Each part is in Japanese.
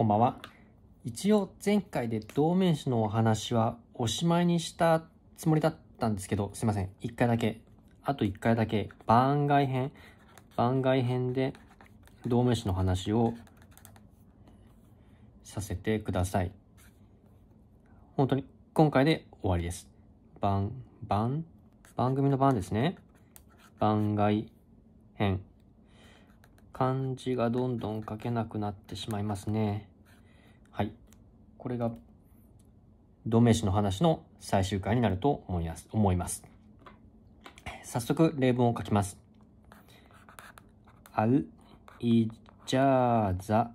こんばんは。一応前回で同名詞のお話はおしまいにしたつもりだったんですけど、すいません。一回だけ、あと一回だけ番外編、番外編で同名詞の話をさせてください。本当に今回で終わりです。番、番、番組の番ですね。番外編。漢字がどんどん書けなくなってしまいますね。はい。これが、同名詞の話の最終回になると思います。思います。早速、例文を書きます。アル・イジャーザ・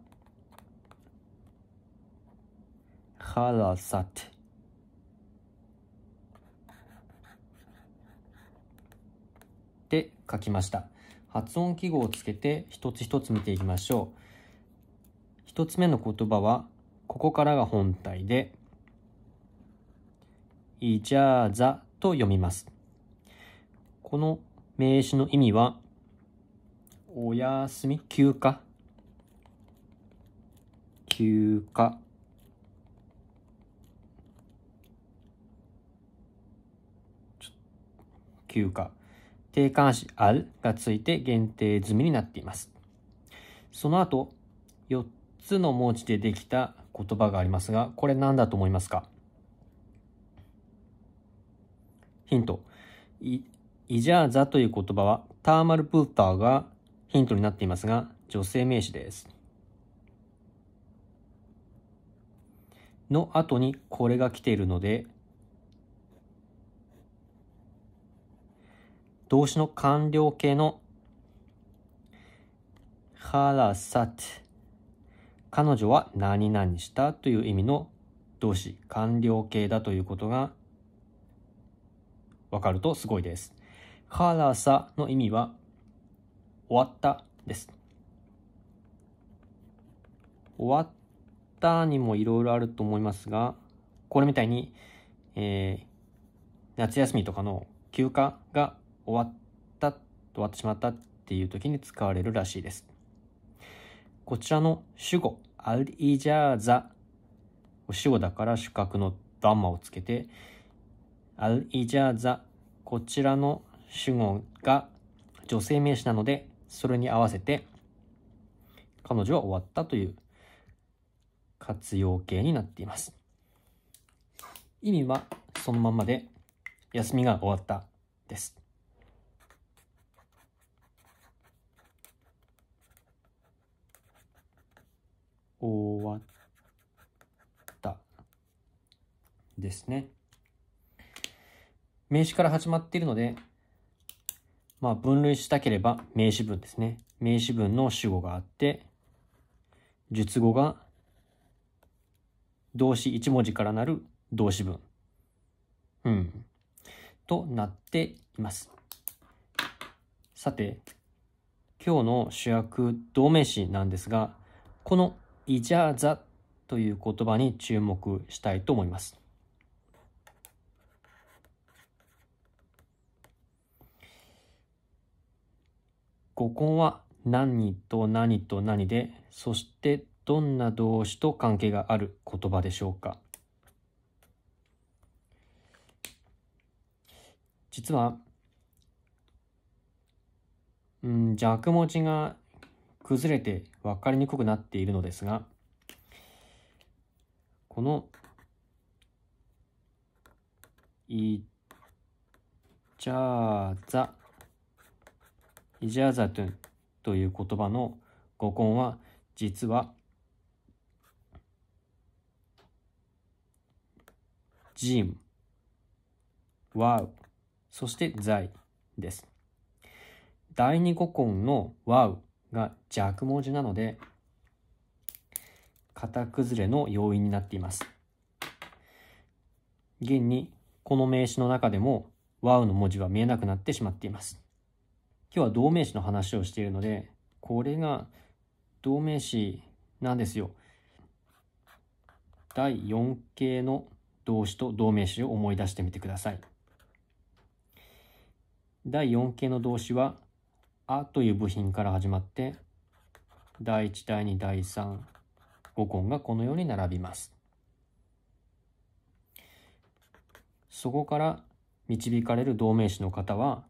ハラサテで書きました。発音記号をつけて一つ一つ見ていきましょう。一つ目の言葉はここからが本体で、イジャーザと読みます。この名詞の意味は、お休み、休暇、休暇、休暇、定冠詞あるがついて限定済みになっています。その後、4つの文字でできた言葉がありますが、これ何だと思いますかヒント。イジャーザという言葉はターマルプーターがヒントになっていますが、女性名詞です。の後にこれが来ているので、動詞の完了形のハラサテ彼女は何々したという意味の動詞完了形だということがわかるとすごいです。辛さの意味は終わったです。終わったにもいろいろあると思いますが、これみたいに、えー、夏休みとかの休暇が終わった終わってしまったっていう時に使われるらしいです。こちらの主語アルイジャーザ。お塩だから主格のダンマをつけて、アジャーザ。こちらの主語が女性名詞なので、それに合わせて、彼女は終わったという活用形になっています。意味はそのままで、休みが終わったです。終わったですね。名詞から始まっているので、まあ、分類したければ名詞文ですね。名詞文の主語があって、述語が動詞1文字からなる動詞文。うん。となっています。さて、今日の主役動名詞なんですが、このイジャーザという言葉に注目したいと思います。語根は何と何と何で、そしてどんな動詞と関係がある言葉でしょうか実は、うん、弱文字が崩れて分かりにくくなっているのですが、この、イジャーザ、イジャーザトゥンという言葉の語根は、実は、ジム、ワウ、そしてイ」です。第二語根のワウが弱文字なので、型崩れの要因になっています。現に、この名詞の中でも、ワウの文字は見えなくなってしまっています。今日は同名詞の話をしているので、これが同名詞なんですよ。第4形の動詞と動名詞を思い出してみてください。第4形の動詞はあという部品から始まって、第1、第2、第3、5根がこのように並びます。そこから導かれる同名詞の方は、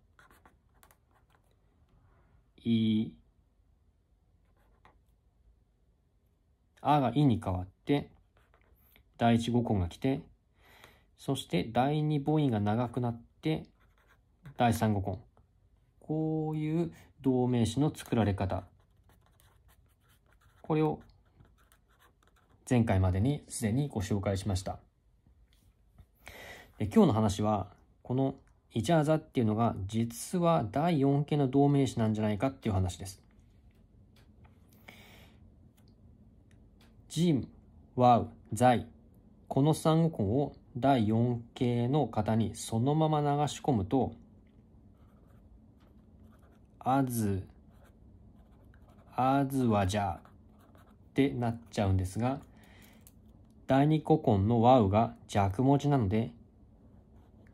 い、あがいに変わって、第1語根が来て、そして第2母音が長くなって、第3語根。こういう動名詞の作られ方。これを前回までにすでにご紹介しました。で今日の話は、このイチャーザっていうのが実は第4形の同名詞なんじゃないかっていう話です。ジン、ワウ、ザイ。この3語根を第4形の型にそのまま流し込むと、あず、あずはじゃってなっちゃうんですが、第二古今のワウが弱文字なので、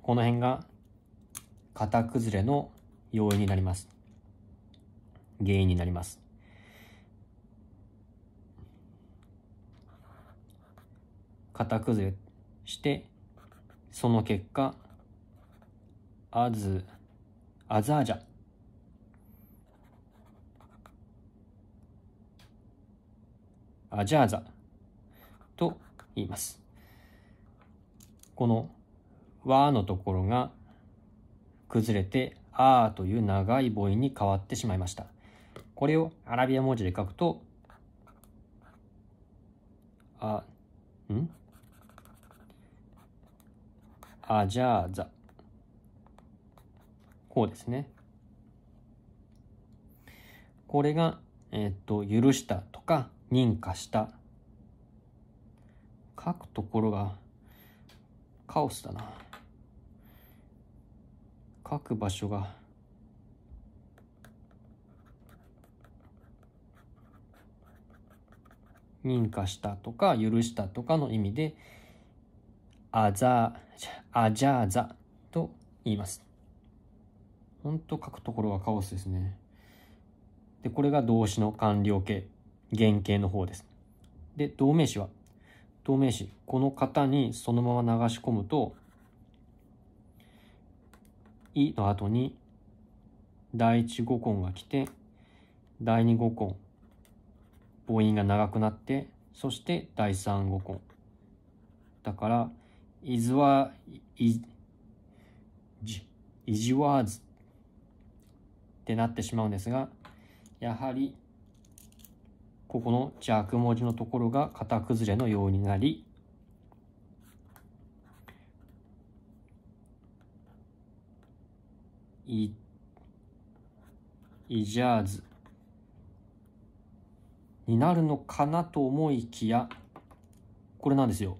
この辺が型崩れの要因になります。原因になります。型崩れして、その結果、あず、あざあじゃ。アジャーザと言います。この和のところが崩れてあーという長い母音に変わってしまいました。これをアラビア文字で書くと、あ、んアジャーザ。こうですね。これが、えっ、と、許したとか、認可した書くところがカオスだな書く場所が認可したとか許したとかの意味でアザアジャーザと言いますほんと書くところがカオスですねでこれが動詞の完了形原型の方です。で、動名詞は、動名詞、この型にそのまま流し込むと、いの後に第一語根が来て、第二語根、母音が長くなって、そして第三語根。だから、いずは、い、じ、いじわずってなってしまうんですが、やはりここの弱文字のところが型崩れのようになり、い、いじゃーずになるのかなと思いきや、これなんですよ。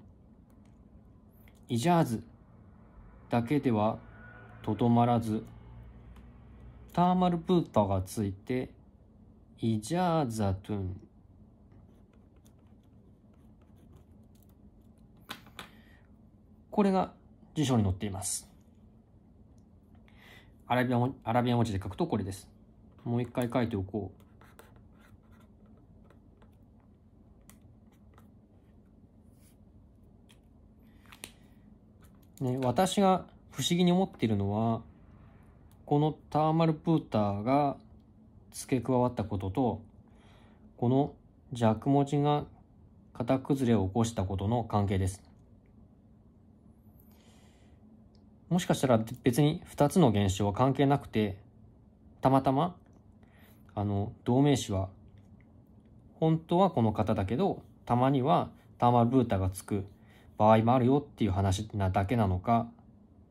イジャーズだけではとどまらず、ターマルプータがついて、イジャーザトゥンこれが辞書に載っています。アラビアアラビア文字で書くとこれです。もう一回書いておこう。ね、私が不思議に思っているのはこのターマルプーターが付け加わったこととこの弱文字が型崩れを起こしたことの関係です。もしかしたら別に2つの現象は関係なくて、たまたま、あの、同名詞は、本当はこの方だけど、たまにはターマルブータがつく場合もあるよっていう話なだけなのか、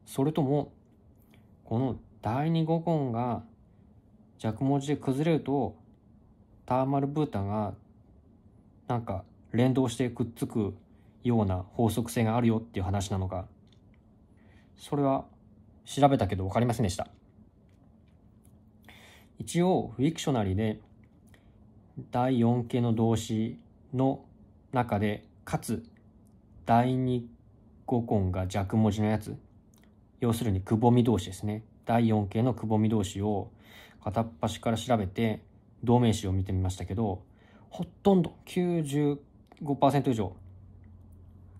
それとも、この第二語根が弱文字で崩れると、ターマルブータが、なんか連動してくっつくような法則性があるよっていう話なのか、それは調べたけど分かりませんでした一応フィクショナリーで第4形の動詞の中でかつ第2語根が弱文字のやつ要するにくぼみ動詞ですね第4形のくぼみ動詞を片っ端から調べて同名詞を見てみましたけどほとんど95%以上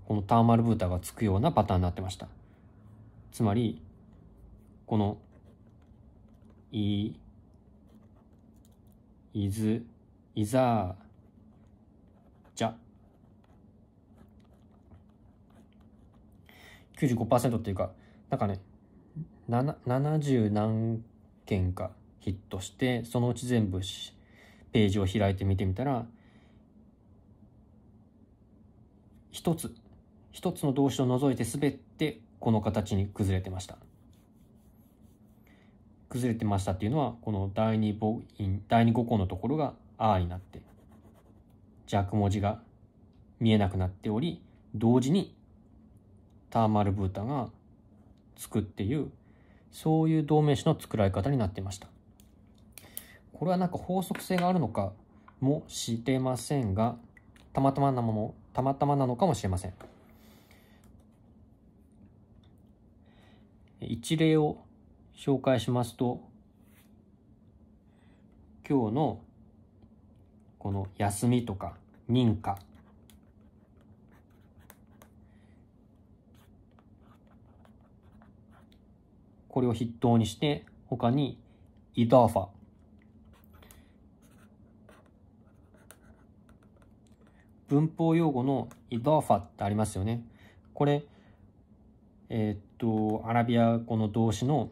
このターマルブータがつくようなパターンになってましたつまり、この、い、いず、いざ、じゃ。95%っていうか、なんかね、70何件かヒットして、そのうち全部ページを開いて見てみたら、一つ、一つの動詞を除いてすべてこの形に崩れてました。崩れてましたっていうのは、この第二母音、第二五項のところがあになって、弱文字が見えなくなっており、同時にターマルブータがつくっていう、そういう動名詞の作られ方になっていました。これはなんか法則性があるのかもしれませんが、たまたまなもの、たまたまなのかもしれません。一例を紹介しますと、今日のこの休みとか認可これを筆頭にして他にイダーファ文法用語のイダーファってありますよねこれえー、っと、アラビア語の動詞の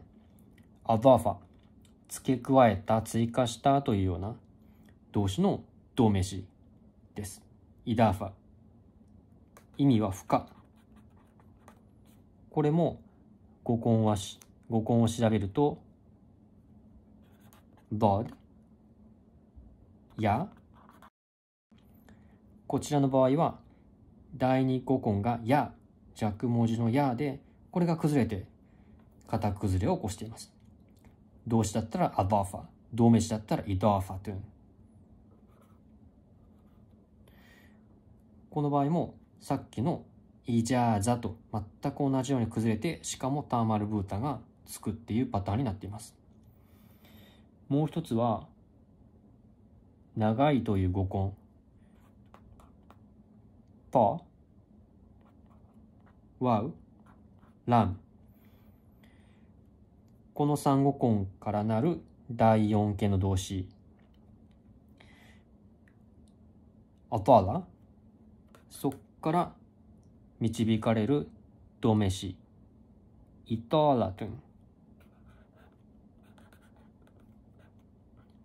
アザーファ、付け加えた、追加したというような動詞の動名詞です。イダーファ。意味は不可。これも語根はし、語根を調べると、d o や、こちらの場合は、第二語根がや、弱文字のやで、これが崩れて、型崩れを起こしています。動詞だったらアドアファ、動名詞だったらイドアファトゥン。この場合もさっきのイジャーザと全く同じように崩れて、しかもターマルブータがつくっていうパターンになっています。もう一つは、長いという語根。パー、ワウ、ラン。この三語根からなる第四形の動詞。アトアラ。そっから導かれる動名詞。イトーラトゥン。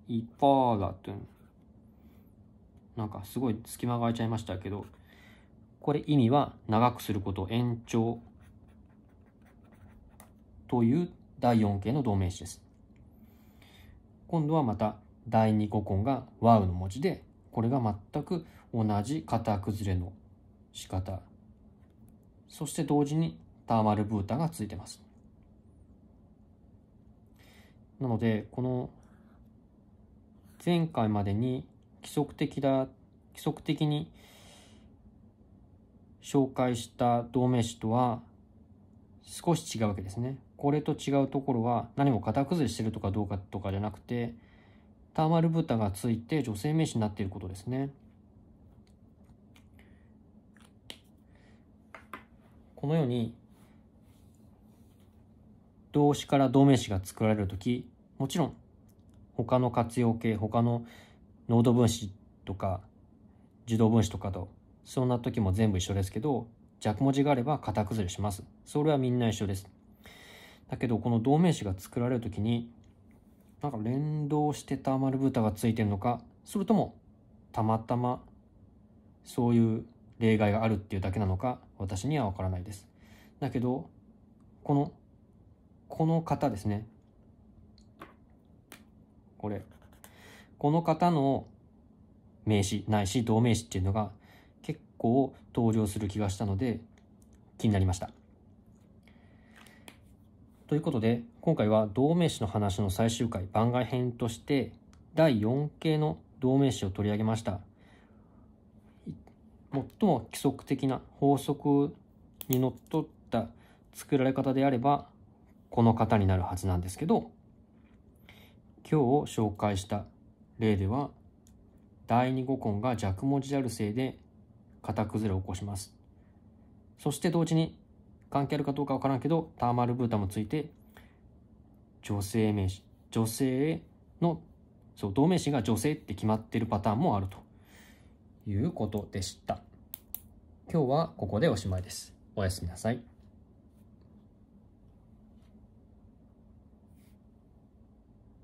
イポーラトゥン。なんかすごい隙間が空いちゃいましたけど、これ意味は長くすること、延長という第4形の動名詞です。今度はまた第2個根がワウの文字で、これが全く同じ型崩れの仕方。そして同時にターマルブータがついてます。なので、この前回までに規則的だ、規則的に紹介した動名詞とは少し違うわけですね。これと違うところは何も型崩れしてるとかどうかとかじゃなくてターマルブタがついて女性名詞になっていることですねこのように動詞から動名詞が作られる時もちろん他の活用形他の濃度分子とか受動分子とかとそんな時も全部一緒ですけど弱文字があれば型崩れしますそれはみんな一緒ですだけどこの同名詞が作られる時になんか連動してた丸豚がついてるのかそれともたまたまそういう例外があるっていうだけなのか私には分からないですだけどこのこの方ですねこれこの方の名詞ないし同名詞っていうのが結構登場する気がしたので気になりましたということで、今回は同名詞の話の最終回番外編として、第4形の同名詞を取り上げました。最も規則的な法則にのっとった作られ方であれば、この方になるはずなんですけど、今日紹介した例では、第二語根が弱文字であるせいで、型崩れを起こします。そして同時に関係あるかどうかわからんけど、ターマルブータもついて、女性名詞、女性の、そう、同名詞が女性って決まってるパターンもあるということでした。今日はここでおしまいです。おやすみなさい。